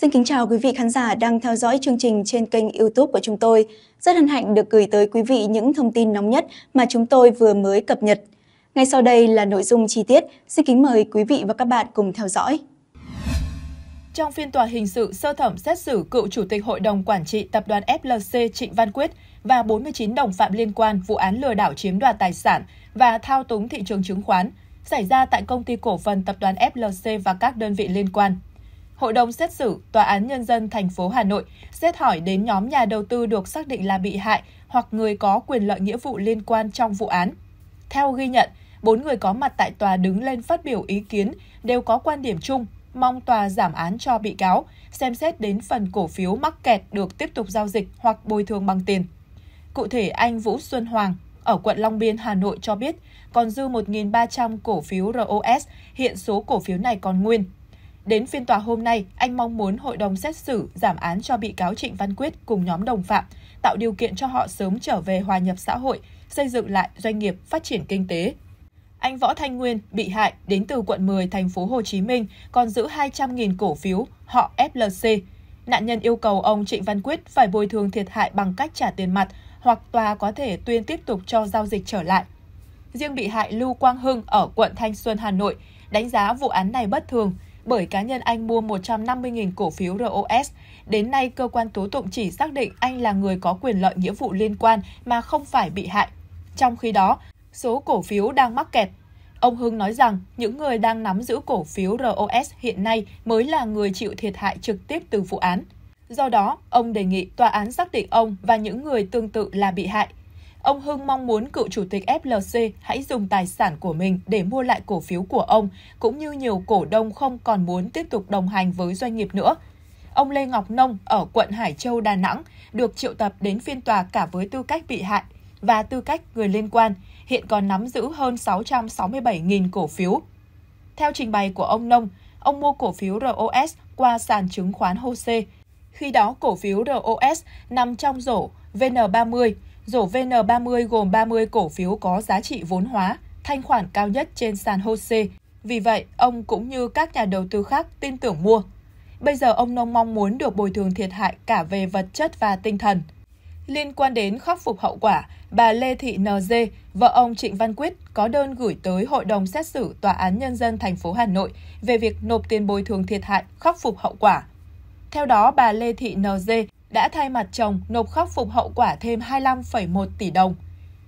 Xin kính chào quý vị khán giả đang theo dõi chương trình trên kênh YouTube của chúng tôi. Rất hân hạnh được gửi tới quý vị những thông tin nóng nhất mà chúng tôi vừa mới cập nhật. Ngay sau đây là nội dung chi tiết, xin kính mời quý vị và các bạn cùng theo dõi. Trong phiên tòa hình sự sơ thẩm xét xử cựu chủ tịch hội đồng quản trị tập đoàn FLC Trịnh Văn Quyết và 49 đồng phạm liên quan vụ án lừa đảo chiếm đoạt tài sản và thao túng thị trường chứng khoán xảy ra tại công ty cổ phần tập đoàn FLC và các đơn vị liên quan Hội đồng xét xử Tòa án Nhân dân thành phố Hà Nội xét hỏi đến nhóm nhà đầu tư được xác định là bị hại hoặc người có quyền lợi nghĩa vụ liên quan trong vụ án. Theo ghi nhận, bốn người có mặt tại tòa đứng lên phát biểu ý kiến đều có quan điểm chung, mong tòa giảm án cho bị cáo, xem xét đến phần cổ phiếu mắc kẹt được tiếp tục giao dịch hoặc bồi thường bằng tiền. Cụ thể, anh Vũ Xuân Hoàng, ở quận Long Biên, Hà Nội cho biết còn dư 1.300 cổ phiếu ROS, hiện số cổ phiếu này còn nguyên. Đến phiên tòa hôm nay, anh mong muốn hội đồng xét xử giảm án cho bị cáo Trịnh Văn Quyết cùng nhóm đồng phạm, tạo điều kiện cho họ sớm trở về hòa nhập xã hội, xây dựng lại doanh nghiệp, phát triển kinh tế. Anh Võ Thanh Nguyên, bị hại, đến từ quận 10, thành phố Hồ Chí Minh, còn giữ 200.000 cổ phiếu họ FLC. Nạn nhân yêu cầu ông Trịnh Văn Quyết phải bồi thường thiệt hại bằng cách trả tiền mặt hoặc tòa có thể tuyên tiếp tục cho giao dịch trở lại. Riêng bị hại Lưu Quang Hưng ở quận Thanh Xuân, Hà Nội đánh giá vụ án này bất thường – bởi cá nhân anh mua 150.000 cổ phiếu ROS. Đến nay, cơ quan tố tụng chỉ xác định anh là người có quyền lợi nghĩa vụ liên quan mà không phải bị hại. Trong khi đó, số cổ phiếu đang mắc kẹt. Ông Hưng nói rằng những người đang nắm giữ cổ phiếu ROS hiện nay mới là người chịu thiệt hại trực tiếp từ vụ án. Do đó, ông đề nghị tòa án xác định ông và những người tương tự là bị hại Ông Hưng mong muốn cựu chủ tịch FLC hãy dùng tài sản của mình để mua lại cổ phiếu của ông, cũng như nhiều cổ đông không còn muốn tiếp tục đồng hành với doanh nghiệp nữa. Ông Lê Ngọc Nông ở quận Hải Châu, Đà Nẵng được triệu tập đến phiên tòa cả với tư cách bị hại và tư cách người liên quan, hiện còn nắm giữ hơn 667.000 cổ phiếu. Theo trình bày của ông Nông, ông mua cổ phiếu ROS qua sàn chứng khoán HOSE. Khi đó cổ phiếu ROS nằm trong rổ VN30 Rổ VN30 gồm 30 cổ phiếu có giá trị vốn hóa, thanh khoản cao nhất trên sàn HOSE. Vì vậy, ông cũng như các nhà đầu tư khác tin tưởng mua. Bây giờ ông Nông mong muốn được bồi thường thiệt hại cả về vật chất và tinh thần. Liên quan đến khắc phục hậu quả, bà Lê Thị NG, vợ ông Trịnh Văn Quyết có đơn gửi tới Hội đồng xét xử Tòa án Nhân dân thành phố Hà Nội về việc nộp tiền bồi thường thiệt hại khắc phục hậu quả. Theo đó, bà Lê Thị NG đã thay mặt chồng nộp khắc phục hậu quả thêm 25,1 tỷ đồng.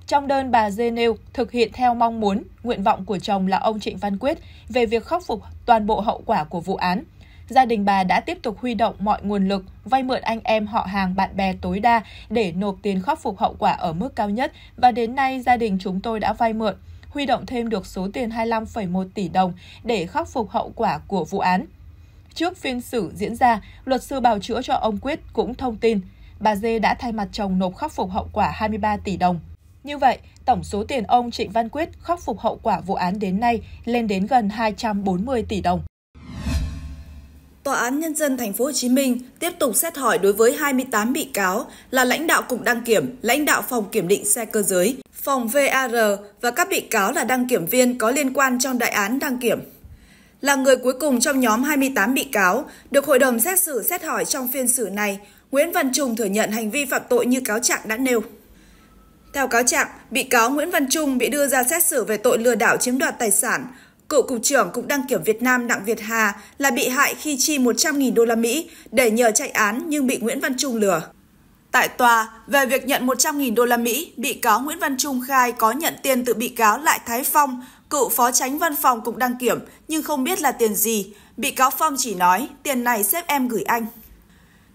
Trong đơn bà Dê nêu thực hiện theo mong muốn, nguyện vọng của chồng là ông Trịnh Văn Quyết về việc khắc phục toàn bộ hậu quả của vụ án. Gia đình bà đã tiếp tục huy động mọi nguồn lực, vay mượn anh em, họ hàng, bạn bè tối đa để nộp tiền khắc phục hậu quả ở mức cao nhất và đến nay gia đình chúng tôi đã vay mượn, huy động thêm được số tiền 25,1 tỷ đồng để khắc phục hậu quả của vụ án. Trước phiên xử diễn ra, luật sư bào chữa cho ông Quyết cũng thông tin bà Dê đã thay mặt chồng nộp khắc phục hậu quả 23 tỷ đồng. Như vậy, tổng số tiền ông Trịnh Văn Quyết khắc phục hậu quả vụ án đến nay lên đến gần 240 tỷ đồng. Tòa án nhân dân thành phố Hồ Chí Minh tiếp tục xét hỏi đối với 28 bị cáo là lãnh đạo cục đăng kiểm, lãnh đạo phòng kiểm định xe cơ giới, phòng VAR và các bị cáo là đăng kiểm viên có liên quan trong đại án đăng kiểm là người cuối cùng trong nhóm 28 bị cáo được hội đồng xét xử xét hỏi trong phiên xử này, Nguyễn Văn Trung thừa nhận hành vi phạm tội như cáo trạng đã nêu. Theo cáo trạng, bị cáo Nguyễn Văn Trung bị đưa ra xét xử về tội lừa đảo chiếm đoạt tài sản. Cựu cục trưởng Cục đăng kiểm Việt Nam Đặng Việt Hà là bị hại khi chi 100.000 đô la Mỹ để nhờ chạy án nhưng bị Nguyễn Văn Trung lừa. Tại tòa, về việc nhận 100.000 đô la Mỹ, bị cáo Nguyễn Văn Trung khai có nhận tiền từ bị cáo Lại Thái Phong cựu phó tránh văn phòng cục đăng kiểm nhưng không biết là tiền gì, bị cáo Phong chỉ nói tiền này xếp em gửi anh.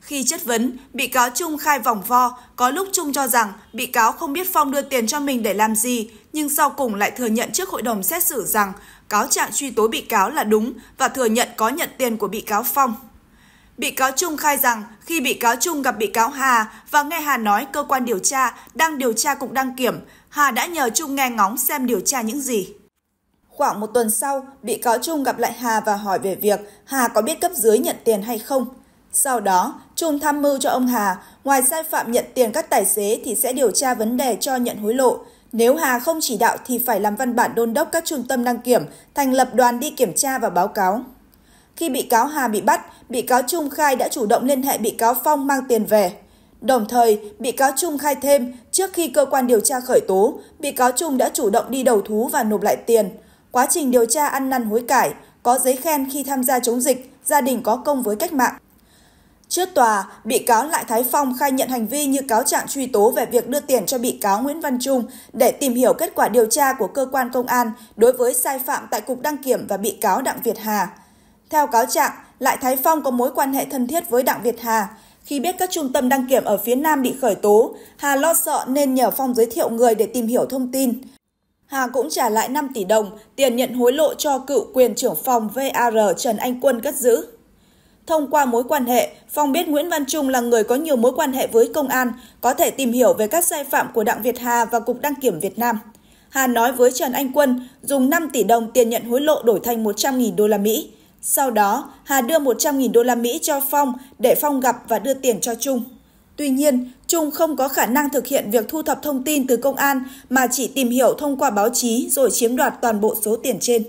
Khi chất vấn, bị cáo Trung khai vòng vo, có lúc Trung cho rằng bị cáo không biết Phong đưa tiền cho mình để làm gì, nhưng sau cùng lại thừa nhận trước hội đồng xét xử rằng cáo trạng truy tố bị cáo là đúng và thừa nhận có nhận tiền của bị cáo Phong. Bị cáo Trung khai rằng khi bị cáo Trung gặp bị cáo Hà và nghe Hà nói cơ quan điều tra đang điều tra cục đăng kiểm, Hà đã nhờ Trung nghe ngóng xem điều tra những gì. Khoảng một tuần sau, bị cáo Trung gặp lại Hà và hỏi về việc Hà có biết cấp dưới nhận tiền hay không. Sau đó, Trung tham mưu cho ông Hà, ngoài sai phạm nhận tiền các tài xế thì sẽ điều tra vấn đề cho nhận hối lộ. Nếu Hà không chỉ đạo thì phải làm văn bản đôn đốc các trung tâm đăng kiểm, thành lập đoàn đi kiểm tra và báo cáo. Khi bị cáo Hà bị bắt, bị cáo Trung khai đã chủ động liên hệ bị cáo Phong mang tiền về. Đồng thời, bị cáo Trung khai thêm, trước khi cơ quan điều tra khởi tố, bị cáo Trung đã chủ động đi đầu thú và nộp lại tiền quá trình điều tra ăn năn hối cải, có giấy khen khi tham gia chống dịch, gia đình có công với cách mạng. Trước tòa, bị cáo Lại Thái Phong khai nhận hành vi như cáo trạng truy tố về việc đưa tiền cho bị cáo Nguyễn Văn Trung để tìm hiểu kết quả điều tra của cơ quan công an đối với sai phạm tại Cục Đăng Kiểm và bị cáo Đặng Việt Hà. Theo cáo trạng, Lại Thái Phong có mối quan hệ thân thiết với Đặng Việt Hà. Khi biết các trung tâm đăng kiểm ở phía Nam bị khởi tố, Hà lo sợ nên nhờ Phong giới thiệu người để tìm hiểu thông tin. Hà cũng trả lại 5 tỷ đồng, tiền nhận hối lộ cho cựu quyền trưởng phòng VAR Trần Anh Quân cất giữ. Thông qua mối quan hệ, Phong biết Nguyễn Văn Trung là người có nhiều mối quan hệ với công an, có thể tìm hiểu về các sai phạm của Đặng Việt Hà và Cục Đăng Kiểm Việt Nam. Hà nói với Trần Anh Quân dùng 5 tỷ đồng tiền nhận hối lộ đổi thành 100.000 đô la Mỹ. Sau đó, Hà đưa 100.000 đô la Mỹ cho Phong để Phong gặp và đưa tiền cho Trung. Tuy nhiên, Trung không có khả năng thực hiện việc thu thập thông tin từ công an mà chỉ tìm hiểu thông qua báo chí rồi chiếm đoạt toàn bộ số tiền trên.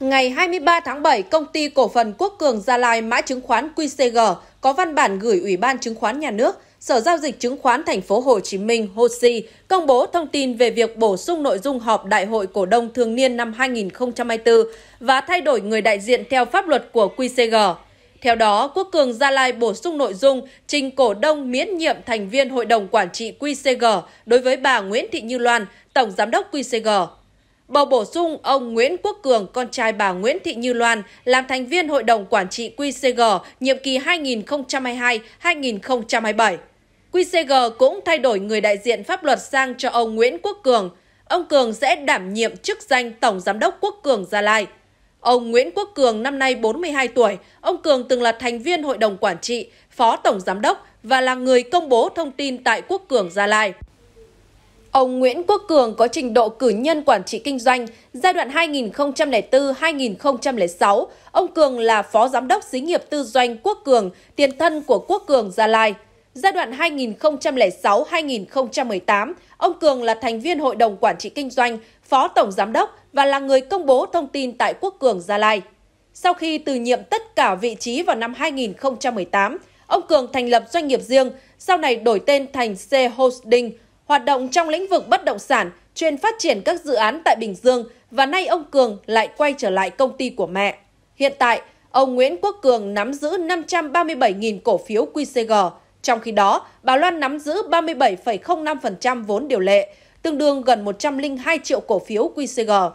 Ngày 23 tháng 7, công ty cổ phần Quốc Cường Gia Lai mã chứng khoán QCG có văn bản gửi Ủy ban chứng khoán nhà nước, Sở giao dịch chứng khoán thành phố Hồ Chí Minh HOSI công bố thông tin về việc bổ sung nội dung họp Đại hội cổ đông thường niên năm 2024 và thay đổi người đại diện theo pháp luật của QCG. Theo đó, Quốc Cường Gia Lai bổ sung nội dung trình cổ đông miễn nhiệm thành viên Hội đồng Quản trị QCG đối với bà Nguyễn Thị Như Loan, Tổng Giám đốc QCG. Bầu bổ sung ông Nguyễn Quốc Cường, con trai bà Nguyễn Thị Như Loan, làm thành viên Hội đồng Quản trị QCG nhiệm kỳ 2022-2027. QCG cũng thay đổi người đại diện pháp luật sang cho ông Nguyễn Quốc Cường. Ông Cường sẽ đảm nhiệm chức danh Tổng Giám đốc Quốc Cường Gia Lai. Ông Nguyễn Quốc Cường năm nay 42 tuổi, ông Cường từng là thành viên hội đồng quản trị, phó tổng giám đốc và là người công bố thông tin tại Quốc Cường Gia Lai. Ông Nguyễn Quốc Cường có trình độ cử nhân quản trị kinh doanh giai đoạn 2004-2006. Ông Cường là phó giám đốc xí nghiệp tư doanh Quốc Cường, tiền thân của Quốc Cường Gia Lai. Giai đoạn 2006-2018, ông Cường là thành viên Hội đồng Quản trị Kinh doanh, Phó Tổng Giám đốc và là người công bố thông tin tại Quốc Cường Gia Lai. Sau khi từ nhiệm tất cả vị trí vào năm 2018, ông Cường thành lập doanh nghiệp riêng, sau này đổi tên thành C Holding, hoạt động trong lĩnh vực bất động sản, chuyên phát triển các dự án tại Bình Dương và nay ông Cường lại quay trở lại công ty của mẹ. Hiện tại, ông Nguyễn Quốc Cường nắm giữ 537.000 cổ phiếu QCG, trong khi đó, bà Loan nắm giữ 37,05% vốn điều lệ, tương đương gần 102 triệu cổ phiếu QCG.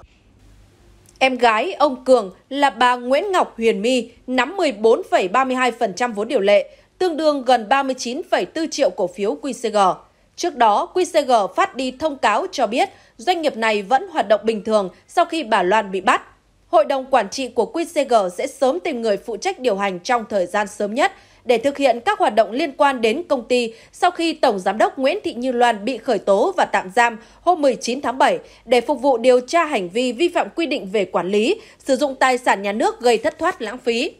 Em gái ông Cường là bà Nguyễn Ngọc Huyền My nắm 14,32% vốn điều lệ, tương đương gần 39,4 triệu cổ phiếu QCG. Trước đó, QCG phát đi thông cáo cho biết doanh nghiệp này vẫn hoạt động bình thường sau khi bà Loan bị bắt. Hội đồng quản trị của QCG sẽ sớm tìm người phụ trách điều hành trong thời gian sớm nhất để thực hiện các hoạt động liên quan đến công ty sau khi Tổng Giám đốc Nguyễn Thị Như Loan bị khởi tố và tạm giam hôm 19 tháng 7 để phục vụ điều tra hành vi vi phạm quy định về quản lý, sử dụng tài sản nhà nước gây thất thoát lãng phí.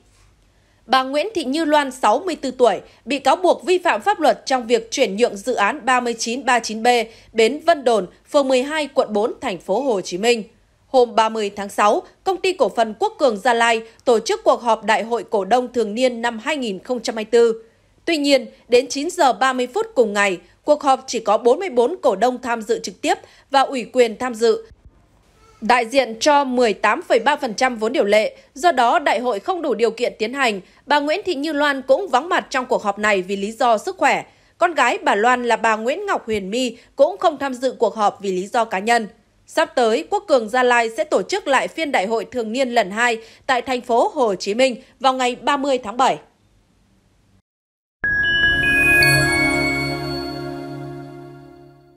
Bà Nguyễn Thị Như Loan, 64 tuổi, bị cáo buộc vi phạm pháp luật trong việc chuyển nhượng dự án 3939B, Bến Vân Đồn, phường 12, quận 4, thành phố Hồ Chí Minh. Hôm 30 tháng 6, Công ty Cổ phần Quốc Cường Gia Lai tổ chức cuộc họp Đại hội Cổ đông Thường niên năm 2024. Tuy nhiên, đến 9 giờ 30 phút cùng ngày, cuộc họp chỉ có 44 cổ đông tham dự trực tiếp và ủy quyền tham dự. Đại diện cho 18,3% vốn điều lệ, do đó đại hội không đủ điều kiện tiến hành. Bà Nguyễn Thị Như Loan cũng vắng mặt trong cuộc họp này vì lý do sức khỏe. Con gái bà Loan là bà Nguyễn Ngọc Huyền My cũng không tham dự cuộc họp vì lý do cá nhân. Sắp tới, Quốc cường Gia Lai sẽ tổ chức lại phiên đại hội thường niên lần 2 tại thành phố Hồ Chí Minh vào ngày 30 tháng 7.